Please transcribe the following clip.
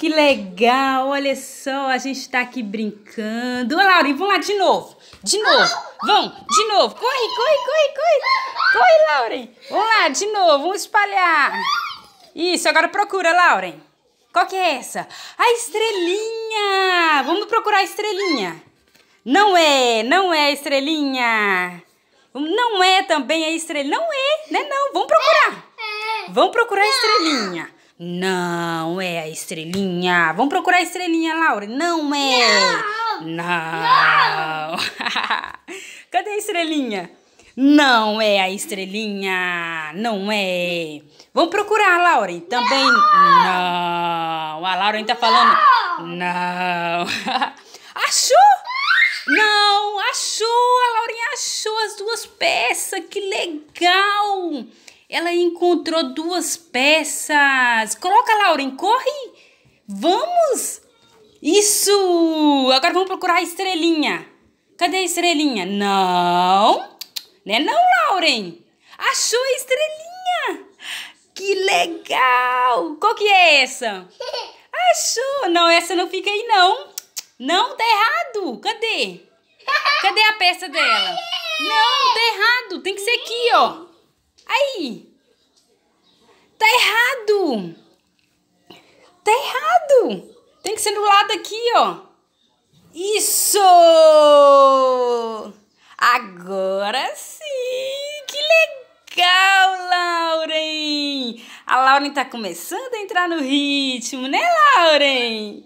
que legal! Olha só, a gente tá aqui brincando. Ô, Laurinha, vamos lá de novo. De novo. Vão, de novo. Corre, corre, corre, corre. Corre, Lauren. Vamos lá, de novo. Vamos espalhar. Isso, agora procura, Lauren. Qual que é essa? A estrelinha! Vamos procurar a estrelinha. Não é, não é a estrelinha. Não é também a estrelinha. Não é, né não. Vamos procurar. Vamos procurar a estrelinha. Não é a estrelinha. Vamos procurar a estrelinha, Laura. Não é. Não. Não. Cadê a estrelinha? Não é a estrelinha. Não é. Vamos procurar, Laura. Também. Não. não. A Laura tá falando. Não. Achou? Não, achou! A Laurinha achou as duas peças, que legal! Ela encontrou duas peças. Coloca, Lauren, corre! Vamos! Isso! Agora vamos procurar a estrelinha. Cadê a estrelinha? Não! Né não, não, Lauren? Achou a estrelinha! Que legal! Qual que é essa? Achou! Não, essa não fica aí, não. Não, tá errado. Cadê? Cadê a peça dela? Não, tá errado. Tem que ser aqui, ó. Aí! Tá errado! Tá errado! Tem que ser do lado aqui, ó. Isso! Agora sim! Que legal, Lauren! A Lauren tá começando a entrar no ritmo, né, Lauren?